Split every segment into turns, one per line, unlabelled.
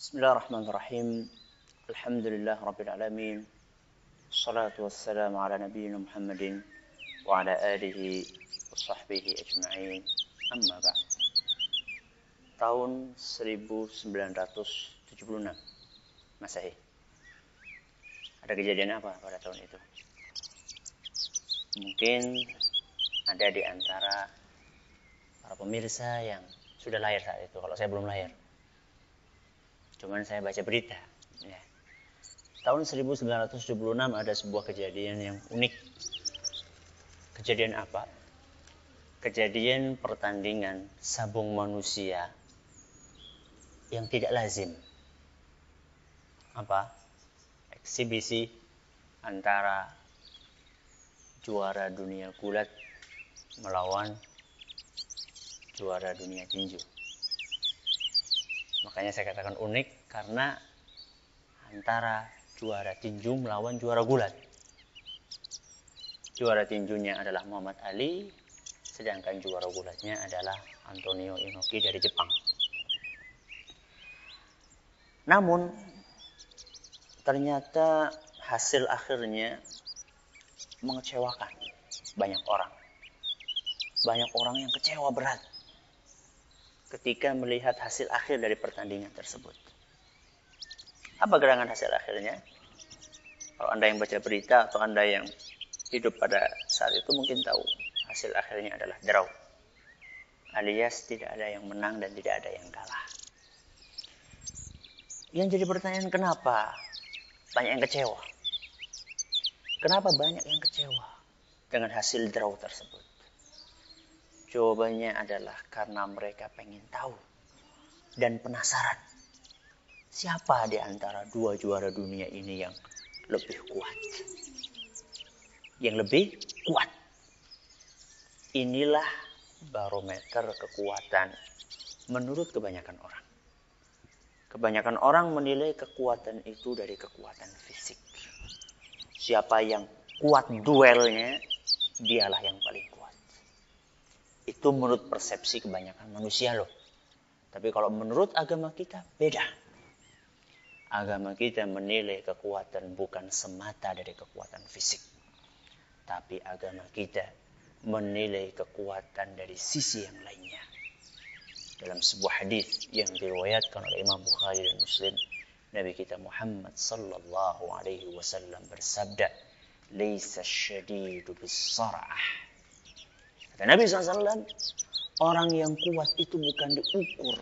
Bismillahirrahmanirrahim. Alhamdulillah Rabbil Alamin. Salatu wassalamu ala Nabi Muhammadin wa ala alihi wa ajma'in. Amma ba'd. Tahun 1976 Masehi. Ada kejadian apa pada tahun itu? Mungkin ada di antara para pemirsa yang sudah lahir saat itu. Kalau saya belum lahir. Cuman saya baca berita. Ya. Tahun 1976 ada sebuah kejadian yang unik. Kejadian apa? Kejadian pertandingan sabung manusia yang tidak lazim. Apa? Eksibisi antara juara dunia gulat melawan juara dunia tinju. Makanya saya katakan unik karena antara juara tinju melawan juara gulat. Juara tinjunya adalah Muhammad Ali, sedangkan juara gulatnya adalah Antonio Inoki dari Jepang. Namun ternyata hasil akhirnya mengecewakan banyak orang. Banyak orang yang kecewa berat ketika melihat hasil akhir dari pertandingan tersebut. Apa gerangan hasil akhirnya? Kalau Anda yang baca berita atau Anda yang hidup pada saat itu mungkin tahu hasil akhirnya adalah draw. Alias tidak ada yang menang dan tidak ada yang kalah. Yang jadi pertanyaan kenapa banyak yang kecewa? Kenapa banyak yang kecewa dengan hasil draw tersebut? Jawabannya adalah karena mereka pengen tahu dan penasaran. Siapa di antara dua juara dunia ini yang lebih kuat? Yang lebih kuat. Inilah barometer kekuatan menurut kebanyakan orang. Kebanyakan orang menilai kekuatan itu dari kekuatan fisik. Siapa yang kuat duelnya, dialah yang paling itu menurut persepsi kebanyakan manusia loh. Tapi kalau menurut agama kita beda. Agama kita menilai kekuatan bukan semata dari kekuatan fisik. Tapi agama kita menilai kekuatan dari sisi yang lainnya. Dalam sebuah hadis yang diriwayatkan oleh Imam Bukhari dan Muslim, Nabi kita Muhammad sallallahu alaihi wasallam bersabda, "Laisa syadidu bis-sar'ah." Kata Nabi SAW, orang yang kuat itu bukan diukur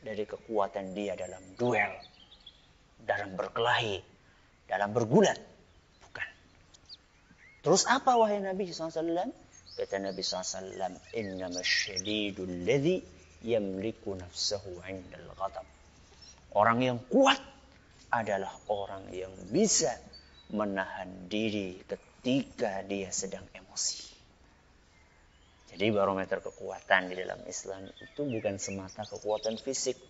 dari kekuatan dia dalam duel, dalam berkelahi, dalam bergulat. Bukan. Terus apa wahai Nabi SAW? Kata Nabi SAW, Innama syedidul ladhi yamliku nafsahu indal ghadab. Orang yang kuat adalah orang yang bisa menahan diri ketika dia sedang emosi. Jadi barometer kekuatan di dalam Islam itu bukan semata kekuatan fisik,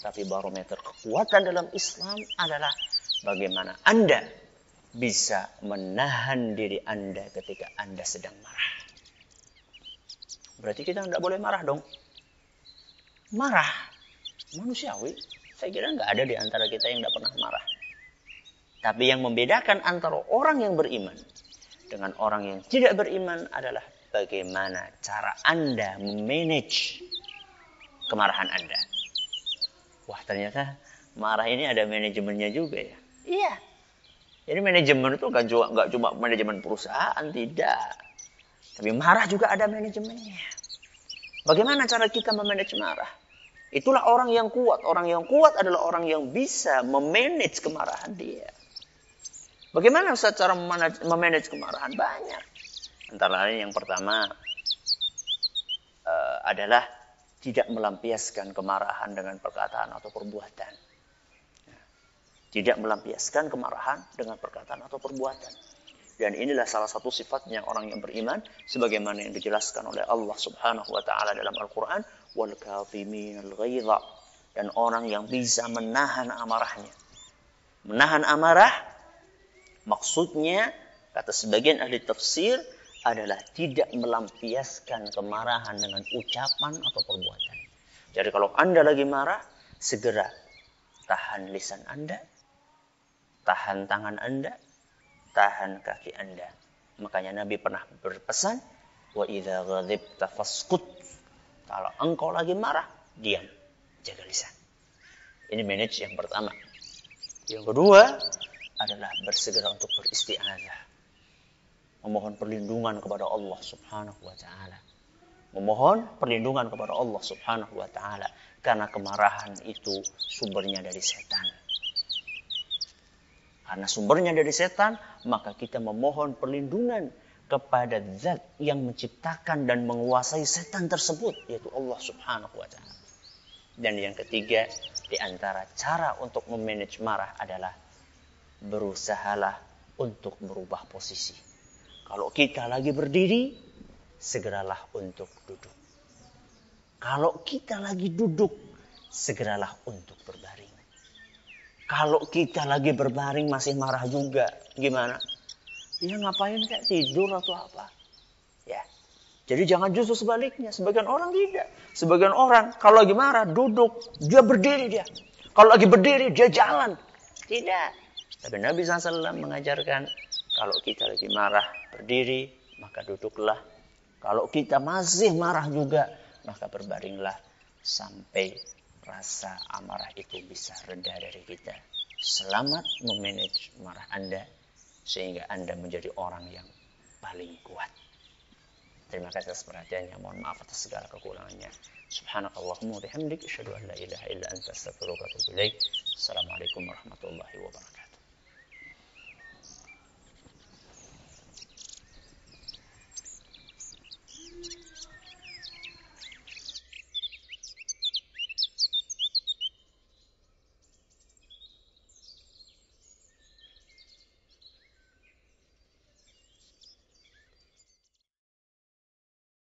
tapi barometer kekuatan dalam Islam adalah bagaimana Anda bisa menahan diri Anda ketika Anda sedang marah. Berarti kita tidak boleh marah dong. Marah manusiawi. Saya kira nggak ada di antara kita yang nggak pernah marah. Tapi yang membedakan antara orang yang beriman dengan orang yang tidak beriman adalah bagaimana cara Anda memanage kemarahan Anda. Wah ternyata marah ini ada manajemennya juga ya. Iya. Jadi manajemen itu gak cuma nggak cuma manajemen perusahaan tidak, tapi marah juga ada manajemennya. Bagaimana cara kita memanage marah? Itulah orang yang kuat. Orang yang kuat adalah orang yang bisa memanage kemarahan dia. Bagaimana cara memanage kemarahan? Banyak antara lain yang pertama uh, adalah tidak melampiaskan kemarahan dengan perkataan atau perbuatan. Tidak melampiaskan kemarahan dengan perkataan atau perbuatan. Dan inilah salah satu sifatnya orang yang beriman sebagaimana yang dijelaskan oleh Allah Subhanahu wa taala dalam Al-Qur'an wal kafiminal ghaidha dan orang yang bisa menahan amarahnya. Menahan amarah maksudnya kata sebagian ahli tafsir adalah tidak melampiaskan kemarahan dengan ucapan atau perbuatan. Jadi kalau Anda lagi marah, segera tahan lisan Anda, tahan tangan Anda, tahan kaki Anda. Makanya Nabi pernah berpesan, wa idza ghadibta faskut. Kalau engkau lagi marah, diam, jaga lisan. Ini manage yang pertama. Yang kedua adalah bersegera untuk beristiazah memohon perlindungan kepada Allah Subhanahu wa taala. Memohon perlindungan kepada Allah Subhanahu wa taala karena kemarahan itu sumbernya dari setan. Karena sumbernya dari setan, maka kita memohon perlindungan kepada zat yang menciptakan dan menguasai setan tersebut, yaitu Allah Subhanahu wa taala. Dan yang ketiga, di antara cara untuk memanage marah adalah berusahalah untuk merubah posisi kalau kita lagi berdiri, segeralah untuk duduk. Kalau kita lagi duduk, segeralah untuk berbaring. Kalau kita lagi berbaring masih marah juga, gimana? Ya ngapain kayak tidur atau apa? Ya. Jadi jangan justru sebaliknya. Sebagian orang tidak. Sebagian orang kalau lagi marah duduk, dia berdiri dia. Kalau lagi berdiri dia jalan. Tidak. Tapi Nabi SAW mengajarkan kalau kita lagi marah berdiri, maka duduklah. Kalau kita masih marah juga, maka berbaringlah sampai rasa amarah itu bisa reda dari kita. Selamat memanage marah Anda sehingga Anda menjadi orang yang paling kuat. Terima kasih atas perhatiannya. Mohon maaf atas segala kekurangannya. Subhanakallahumma wa bihamdik asyhadu an la ilaha illa anta astaghfiruka wa atubu Assalamualaikum warahmatullahi wabarakatuh.